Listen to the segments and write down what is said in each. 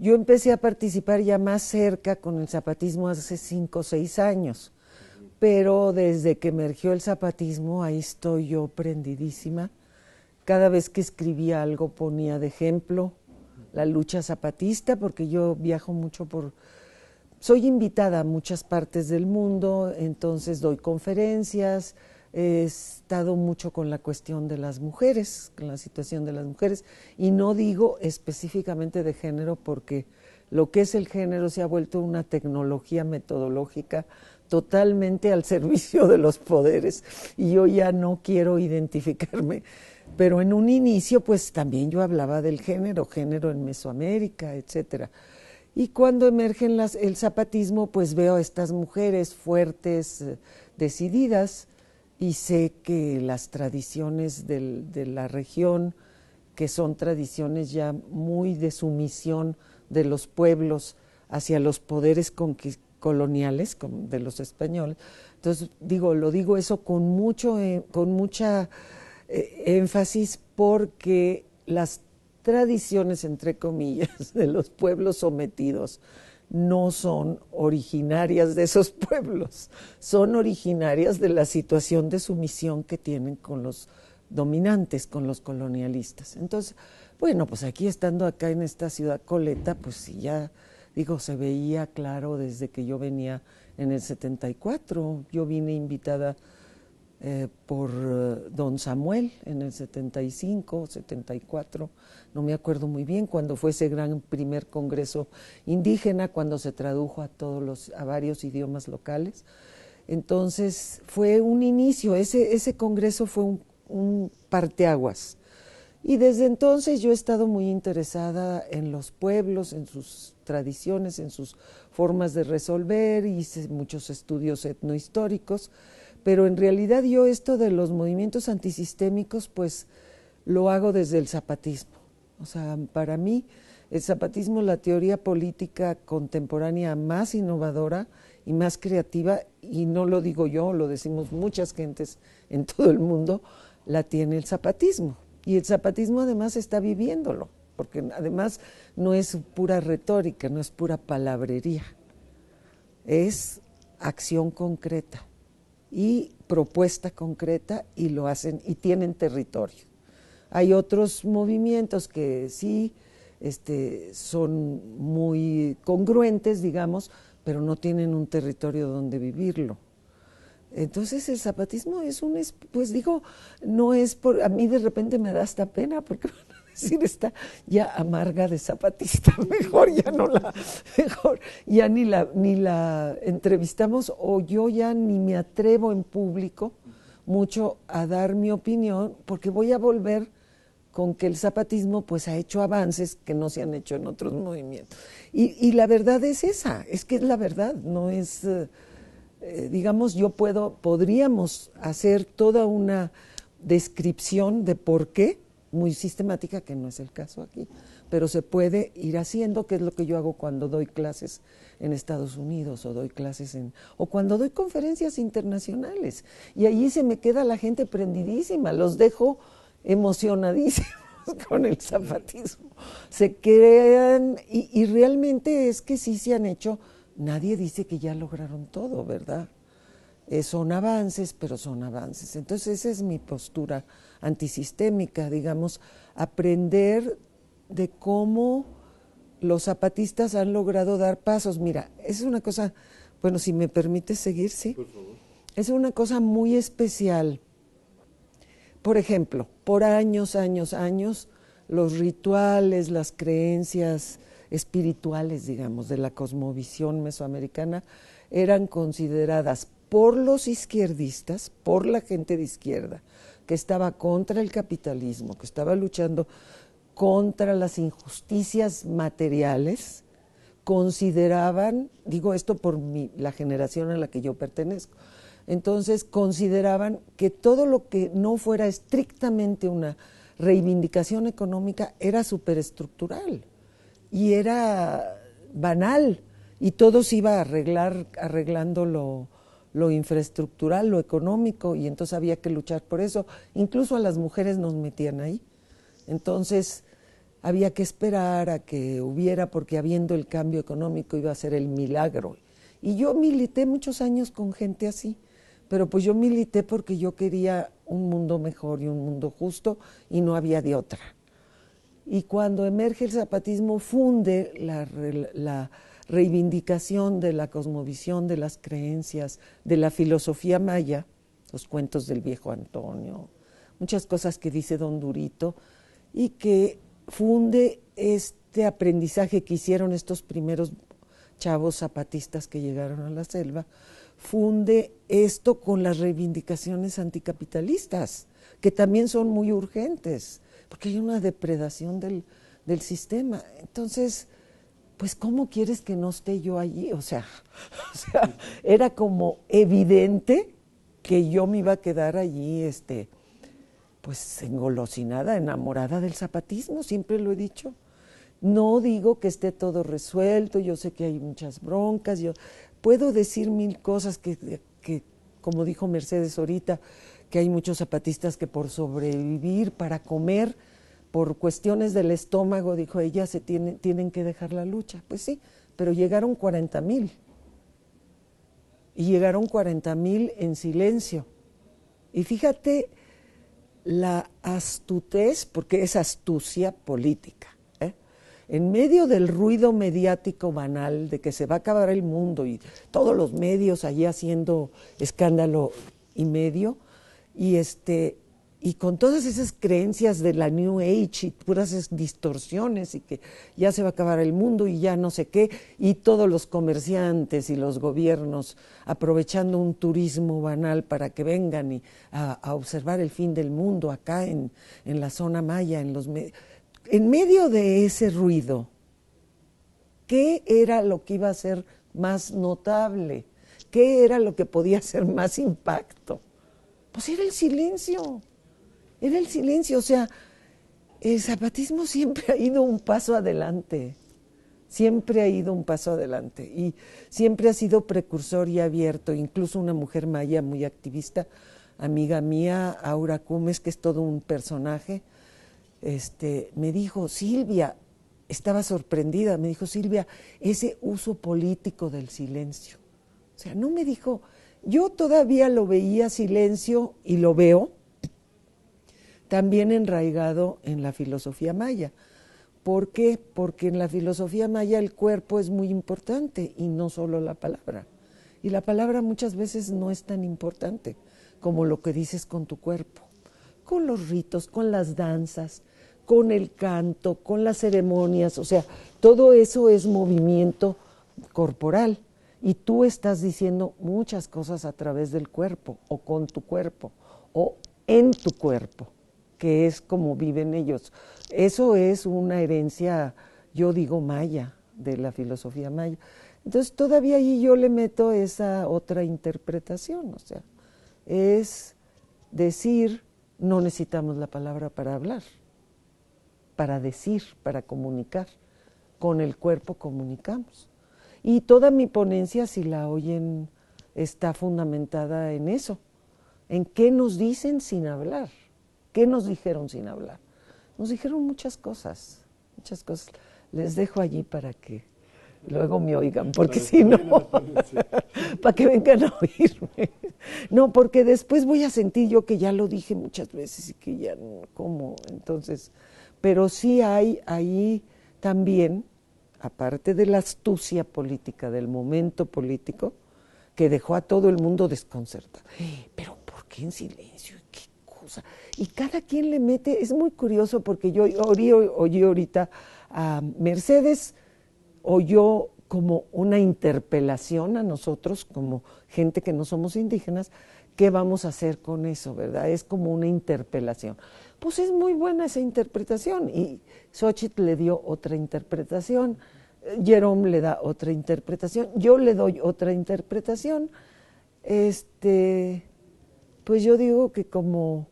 Yo empecé a participar ya más cerca con el zapatismo hace cinco o seis años, pero desde que emergió el zapatismo ahí estoy yo prendidísima. Cada vez que escribía algo ponía de ejemplo la lucha zapatista, porque yo viajo mucho por... Soy invitada a muchas partes del mundo, entonces doy conferencias, he estado mucho con la cuestión de las mujeres, con la situación de las mujeres, y no digo específicamente de género porque lo que es el género se ha vuelto una tecnología metodológica totalmente al servicio de los poderes y yo ya no quiero identificarme. Pero en un inicio, pues también yo hablaba del género, género en Mesoamérica, etcétera. Y cuando emerge las, el zapatismo, pues veo a estas mujeres fuertes, eh, decididas, y sé que las tradiciones de la región, que son tradiciones ya muy de sumisión de los pueblos hacia los poderes coloniales de los españoles. Entonces, digo, lo digo eso con, mucho, e, con mucha eh, énfasis porque las tradiciones, entre comillas, de los pueblos sometidos, no son originarias de esos pueblos, son originarias de la situación de sumisión que tienen con los dominantes, con los colonialistas. Entonces, bueno, pues aquí estando acá en esta ciudad coleta, pues sí, ya digo, se veía claro desde que yo venía en el 74, yo vine invitada eh, por eh, don Samuel en el 75, 74, no me acuerdo muy bien, cuando fue ese gran primer congreso indígena, cuando se tradujo a todos los, a varios idiomas locales. Entonces fue un inicio, ese, ese congreso fue un, un parteaguas. Y desde entonces yo he estado muy interesada en los pueblos, en sus tradiciones, en sus formas de resolver, hice muchos estudios etnohistóricos pero en realidad yo esto de los movimientos antisistémicos, pues lo hago desde el zapatismo. O sea, para mí el zapatismo es la teoría política contemporánea más innovadora y más creativa, y no lo digo yo, lo decimos muchas gentes en todo el mundo, la tiene el zapatismo. Y el zapatismo además está viviéndolo, porque además no es pura retórica, no es pura palabrería, es acción concreta y propuesta concreta y lo hacen y tienen territorio. Hay otros movimientos que sí este, son muy congruentes, digamos, pero no tienen un territorio donde vivirlo. Entonces el zapatismo es un, pues digo, no es por, a mí de repente me da hasta pena porque decir, está ya amarga de zapatista, mejor ya no la, mejor ya ni la, ni la entrevistamos o yo ya ni me atrevo en público mucho a dar mi opinión porque voy a volver con que el zapatismo pues ha hecho avances que no se han hecho en otros movimientos. Y, y la verdad es esa, es que es la verdad, no es, eh, eh, digamos, yo puedo, podríamos hacer toda una descripción de por qué muy sistemática, que no es el caso aquí, pero se puede ir haciendo, que es lo que yo hago cuando doy clases en Estados Unidos o doy clases en o cuando doy conferencias internacionales y allí se me queda la gente prendidísima, los dejo emocionadísimos con el zapatismo. Se crean y, y realmente es que sí se han hecho, nadie dice que ya lograron todo, ¿verdad? Eh, son avances, pero son avances. Entonces esa es mi postura antisistémica, digamos, aprender de cómo los zapatistas han logrado dar pasos. Mira, es una cosa, bueno, si me permite seguir, sí. Es una cosa muy especial. Por ejemplo, por años, años, años, los rituales, las creencias espirituales, digamos, de la cosmovisión mesoamericana eran consideradas por los izquierdistas, por la gente de izquierda, que estaba contra el capitalismo, que estaba luchando contra las injusticias materiales, consideraban, digo esto por la generación a la que yo pertenezco, entonces consideraban que todo lo que no fuera estrictamente una reivindicación económica era superestructural y era banal y todos se iba a arreglar arreglándolo lo infraestructural, lo económico, y entonces había que luchar por eso. Incluso a las mujeres nos metían ahí. Entonces había que esperar a que hubiera, porque habiendo el cambio económico iba a ser el milagro. Y yo milité muchos años con gente así, pero pues yo milité porque yo quería un mundo mejor y un mundo justo y no había de otra. Y cuando emerge el zapatismo funde la, la reivindicación de la cosmovisión, de las creencias, de la filosofía maya, los cuentos del viejo Antonio, muchas cosas que dice don Durito, y que funde este aprendizaje que hicieron estos primeros chavos zapatistas que llegaron a la selva, funde esto con las reivindicaciones anticapitalistas, que también son muy urgentes, porque hay una depredación del, del sistema. Entonces, pues ¿cómo quieres que no esté yo allí? O sea, era como evidente que yo me iba a quedar allí, este, pues engolosinada, enamorada del zapatismo, siempre lo he dicho. No digo que esté todo resuelto, yo sé que hay muchas broncas, yo puedo decir mil cosas que, que como dijo Mercedes ahorita, que hay muchos zapatistas que por sobrevivir, para comer, por cuestiones del estómago, dijo ella, se tiene, tienen que dejar la lucha. Pues sí, pero llegaron 40 mil. Y llegaron 40 mil en silencio. Y fíjate la astutez, porque es astucia política. ¿eh? En medio del ruido mediático banal de que se va a acabar el mundo y todos los medios allí haciendo escándalo y medio, y este, y con todas esas creencias de la New Age y puras distorsiones y que ya se va a acabar el mundo y ya no sé qué, y todos los comerciantes y los gobiernos aprovechando un turismo banal para que vengan y, a, observar el fin del mundo acá en, la zona maya, en, los en medio de ese ruido, ¿qué era lo que iba a ser más notable? ¿Qué era lo que podía ser más impacto? Pues era el silencio era el silencio, o sea, el zapatismo siempre ha ido un paso adelante, siempre ha ido un paso adelante y siempre ha sido precursor y abierto. Incluso una mujer maya muy activista, amiga mía, Aura Cumes, que es todo un personaje, este, me dijo, Silvia, estaba sorprendida, me dijo, Silvia, ese uso político del silencio. O sea, no me dijo, yo todavía lo veía silencio y lo veo también enraigado en la filosofía maya. ¿Por qué? Porque en la filosofía maya el cuerpo es muy importante y no solo la palabra. Y la palabra muchas veces no es tan importante como lo que dices con tu cuerpo, con los ritos, con las danzas, con el canto, con las ceremonias, o sea, todo eso es movimiento corporal y tú estás diciendo muchas cosas a través del cuerpo o con tu cuerpo o en tu cuerpo que es como viven ellos. Eso es una herencia, yo digo, maya, de la filosofía maya. Entonces todavía ahí yo le meto esa otra interpretación, o sea, es decir, no necesitamos la palabra para hablar, para decir, para comunicar, con el cuerpo comunicamos. Y toda mi ponencia, si la oyen, está fundamentada en eso, en qué nos dicen sin hablar. ¿Qué nos dijeron sin hablar? Nos dijeron muchas cosas, muchas cosas. Les dejo allí para que luego me oigan, porque si no, para que vengan a oírme. No, porque después voy a sentir yo que ya lo dije muchas veces y que ya no, ¿cómo? entonces, pero sí hay ahí también, aparte de la astucia política, del momento político, que dejó a todo el mundo desconcertado. Pero ¿por qué en silencio? Y cada quien le mete, es muy curioso porque yo oí, ahorita a Mercedes, oyó como una interpelación a nosotros, como gente que no somos indígenas, ¿qué vamos a hacer con eso, verdad? Es como una interpelación. Pues es muy buena esa interpretación y Xochitl le dio otra interpretación, Jerome le da otra interpretación, yo le doy otra interpretación. Este, pues yo digo que como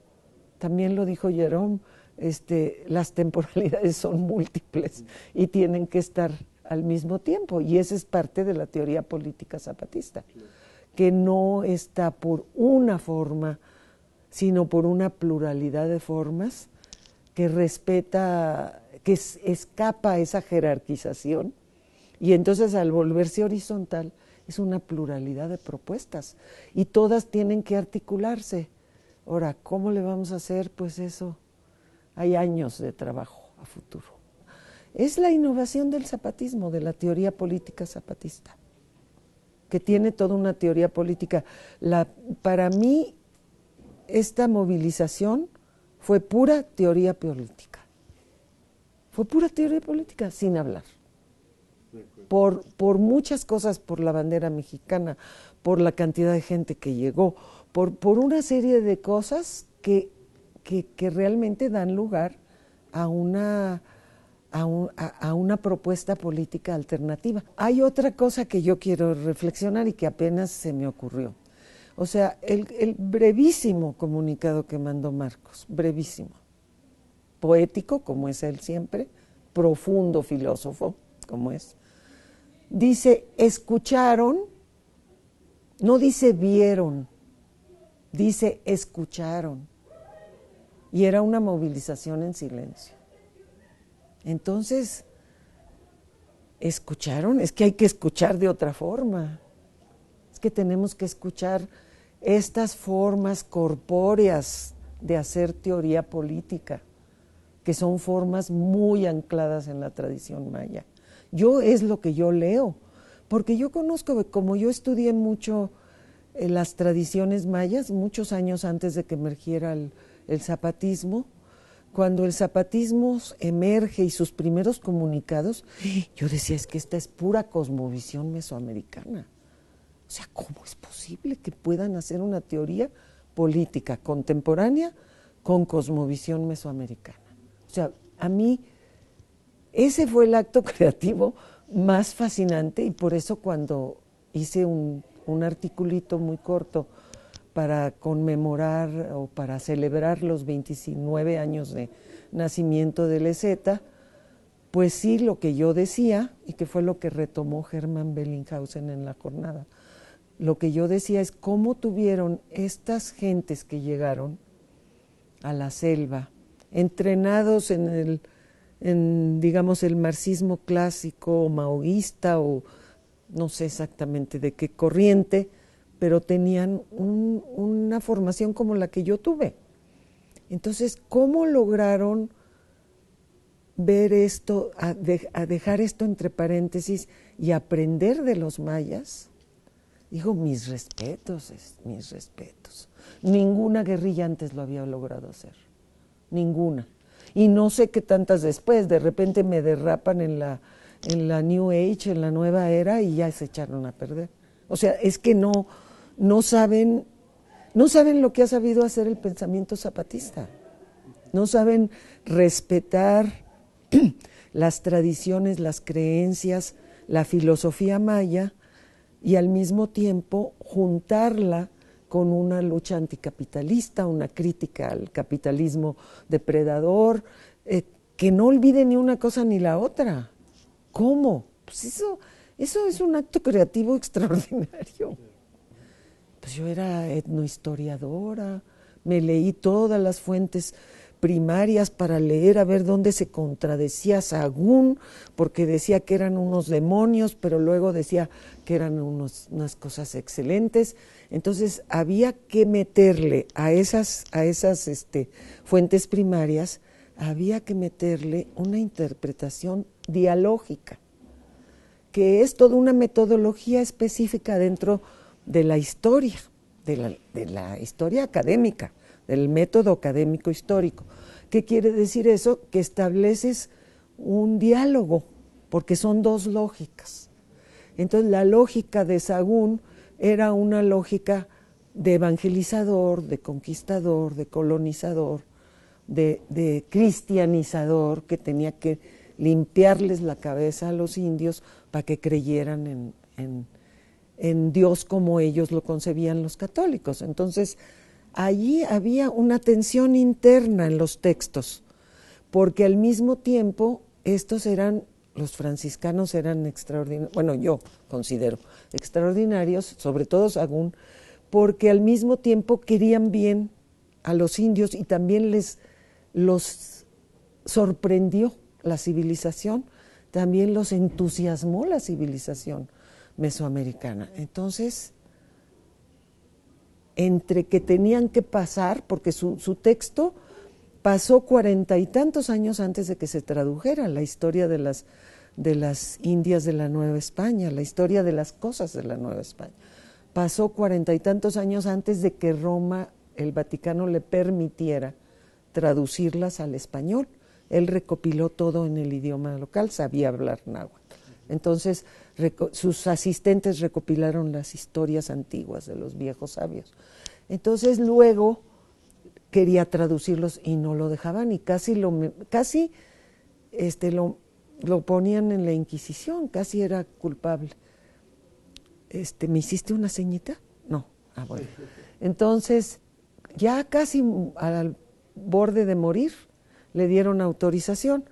también lo dijo Jerón, este, las temporalidades son múltiples y tienen que estar al mismo tiempo. Y esa es parte de la teoría política zapatista, que no está por una forma, sino por una pluralidad de formas que respeta, que escapa a esa jerarquización. Y entonces al volverse horizontal es una pluralidad de propuestas y todas tienen que articularse Ahora, ¿cómo le vamos a hacer? Pues eso, hay años de trabajo a futuro. Es la innovación del zapatismo, de la teoría política zapatista, que tiene toda una teoría política. La, para mí, esta movilización fue pura teoría política. Fue pura teoría política, sin hablar. Por, por muchas cosas, por la bandera mexicana, por la cantidad de gente que llegó, por, una serie de cosas que, que, realmente dan lugar a una, a, una propuesta política alternativa. Hay otra cosa que yo quiero reflexionar y que apenas se me ocurrió. O sea, el brevísimo comunicado que mandó Marcos, brevísimo, poético como es él siempre, profundo filósofo como es, dice, escucharon, no dice vieron, Dice, escucharon. Y era una movilización en silencio. Entonces, ¿escucharon? Es que hay que escuchar de otra forma. Es que tenemos que escuchar estas formas corpóreas de hacer teoría política, que son formas muy ancladas en la tradición maya. Yo es lo que yo leo, porque yo conozco, como yo estudié mucho eh, las tradiciones mayas muchos años antes de que emergiera el zapatismo. Cuando el zapatismo emerge y sus primeros comunicados, yo decía, es que esta es pura cosmovisión mesoamericana. O sea, ¿cómo es posible que puedan hacer una teoría política contemporánea con cosmovisión mesoamericana? O sea, a mí ese fue el acto creativo más fascinante y por eso cuando hice un un articulito muy corto para conmemorar o para celebrar los 29 años de nacimiento de Leseta, pues sí, lo que yo decía, y que fue lo que retomó Germán Bellinghausen en la jornada, lo que yo decía es cómo tuvieron estas gentes que llegaron a la selva, entrenados en el, en, digamos, el marxismo clásico o maoísta o no sé exactamente de qué corriente, pero tenían una formación como la que yo tuve. Entonces, ¿cómo lograron ver esto, a, dejar esto entre paréntesis y aprender de los mayas? Digo, mis respetos, mis respetos. Ninguna guerrilla antes lo había logrado hacer, ninguna. Y no sé qué tantas después, de repente me derrapan en la en la New Age, en la nueva era, y ya se echaron a perder. O sea, es que no, no saben, no saben lo que ha sabido hacer el pensamiento zapatista. No saben respetar las tradiciones, las creencias, la filosofía maya y al mismo tiempo juntarla con una lucha anticapitalista, una crítica al capitalismo depredador, eh, que no olvide ni una cosa ni la otra. ¿Cómo? Pues eso, eso es un acto creativo extraordinario. Pues yo era etnohistoriadora, me leí todas las fuentes primarias para leer a ver dónde se contradecía Sagún, porque decía que eran unos demonios, pero luego decía que eran unos, unas cosas excelentes. Entonces había que meterle a esas, a esas este, fuentes primarias había que meterle una interpretación dialógica, que es toda una metodología específica dentro de la historia, de la, historia académica, del método académico histórico. ¿Qué quiere decir eso? Que estableces un diálogo, porque son dos lógicas. Entonces la lógica de Sagún era una lógica de evangelizador, de conquistador, de colonizador, de, cristianizador que tenía que limpiarles la cabeza a los indios para que creyeran en, en Dios como ellos lo concebían los católicos. Entonces, allí había una tensión interna en los textos, porque al mismo tiempo estos eran, los franciscanos eran extraordinarios, bueno, yo considero extraordinarios, sobre todo Sagún, porque al mismo tiempo querían bien a los indios y también les los sorprendió la civilización, también los entusiasmó la civilización mesoamericana. Entonces, entre que tenían que pasar, porque su, texto pasó cuarenta y tantos años antes de que se tradujera la historia de las, de las Indias de la Nueva España, la historia de las cosas de la Nueva España. Pasó cuarenta y tantos años antes de que Roma, el Vaticano, le permitiera traducirlas al español. Él recopiló todo en el idioma local, sabía hablar náhuatl. Entonces, sus asistentes recopilaron las historias antiguas de los viejos sabios. Entonces, luego quería traducirlos y no lo dejaban y casi lo casi este lo, lo ponían en la Inquisición, casi era culpable. Este, ¿me hiciste una ceñita? No. Ah, Entonces, ya casi al borde de morir, le dieron autorización.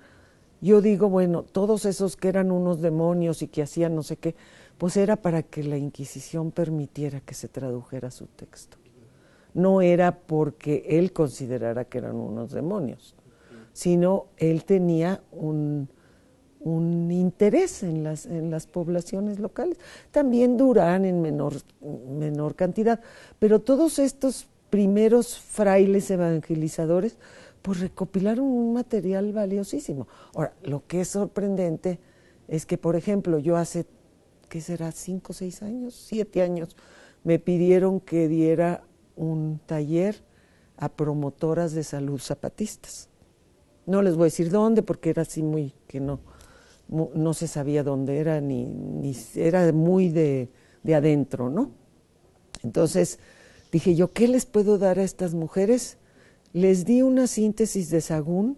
Yo digo, bueno, todos esos que eran unos demonios y que hacían no sé qué, pues era para que la Inquisición permitiera que se tradujera su texto. No era porque él considerara que eran unos demonios, sino él tenía un, interés en las, en las poblaciones locales. También duran en menor, menor cantidad, pero todos estos primeros frailes evangelizadores, pues recopilaron un material valiosísimo. Ahora, lo que es sorprendente es que, por ejemplo, yo hace, ¿qué será? ¿Cinco, seis años? ¿Siete años? Me pidieron que diera un taller a promotoras de salud zapatistas. No les voy a decir dónde porque era así muy que no, no se sabía dónde era, ni, ni era muy de, de adentro, ¿no? Entonces, Dije yo, ¿qué les puedo dar a estas mujeres? Les di una síntesis de Sagún,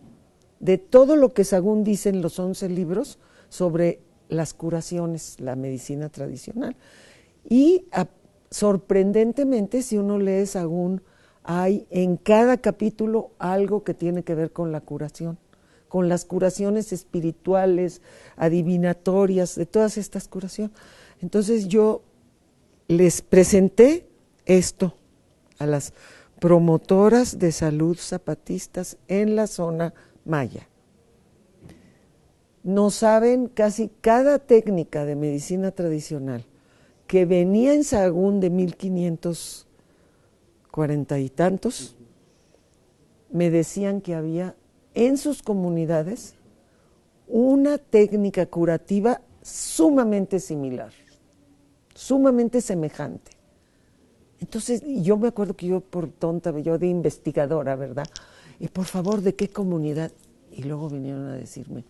de todo lo que Sagún dice en los 11 libros sobre las curaciones, la medicina tradicional. Y sorprendentemente, si uno lee Sagún, hay en cada capítulo algo que tiene que ver con la curación, con las curaciones espirituales, adivinatorias, de todas estas curaciones. Entonces yo les presenté esto a las promotoras de salud zapatistas en la zona maya. No saben casi cada técnica de medicina tradicional que venía en Sahagún de 1540 y tantos, me decían que había en sus comunidades una técnica curativa sumamente similar, sumamente semejante. Entonces, yo me acuerdo que yo por tonta, yo de investigadora, ¿verdad? Y por favor, ¿de qué comunidad? Y luego vinieron a decirme,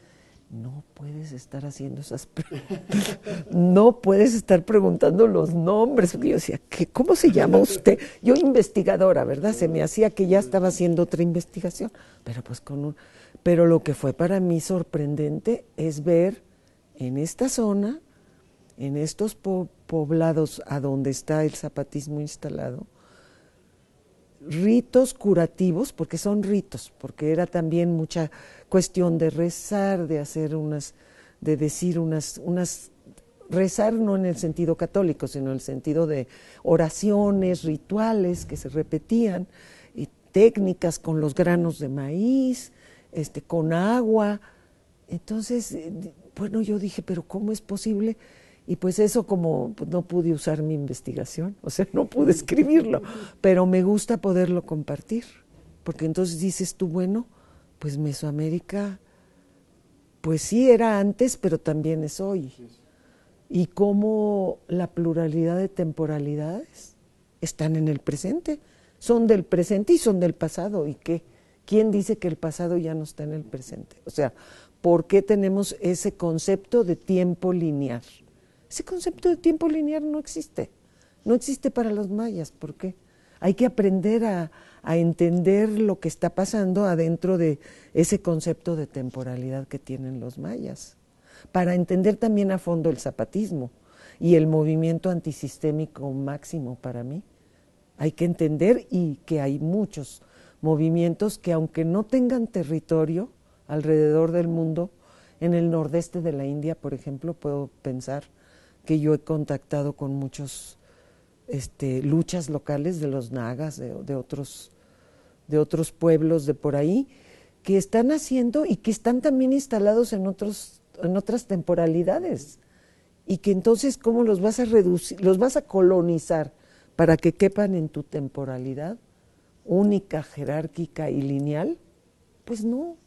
no puedes estar haciendo esas preguntas, no puedes estar preguntando los nombres. yo decía, ¿qué, ¿cómo se llama usted? Yo investigadora, ¿verdad? Se me hacía que ya estaba haciendo otra investigación, pero pues con un... Pero lo que fue para mí sorprendente es ver en esta zona, en estos po poblados a donde está el zapatismo instalado, ritos curativos, porque son ritos, porque era también mucha cuestión de rezar, de hacer unas, de decir unas, unas, rezar no en el sentido católico, sino en el sentido de oraciones, rituales que se repetían, y técnicas con los granos de maíz, este, con agua. Entonces, eh, bueno, yo dije, pero ¿cómo es posible? Y pues eso como pues, no pude usar mi investigación, o sea, no pude escribirlo, pero me gusta poderlo compartir, porque entonces dices tú, bueno, pues Mesoamérica, pues sí era antes, pero también es hoy. Y cómo la pluralidad de temporalidades están en el presente, son del presente y son del pasado, ¿y qué? ¿Quién dice que el pasado ya no está en el presente? O sea, ¿por qué tenemos ese concepto de tiempo lineal? Ese concepto de tiempo lineal no existe. No existe para los mayas. ¿Por qué? Hay que aprender a, entender lo que está pasando adentro de ese concepto de temporalidad que tienen los mayas, para entender también a fondo el zapatismo y el movimiento antisistémico máximo para mí. Hay que entender y que hay muchos movimientos que aunque no tengan territorio alrededor del mundo, en el nordeste de la India, por ejemplo, puedo pensar que yo he contactado con muchos este, luchas locales de los nagas, de, de, otros, de otros pueblos de por ahí, que están haciendo y que están también instalados en, otros, en otras temporalidades. Y que entonces, ¿cómo los vas a reducir? ¿Los vas a colonizar para que quepan en tu temporalidad única, jerárquica y lineal? Pues no.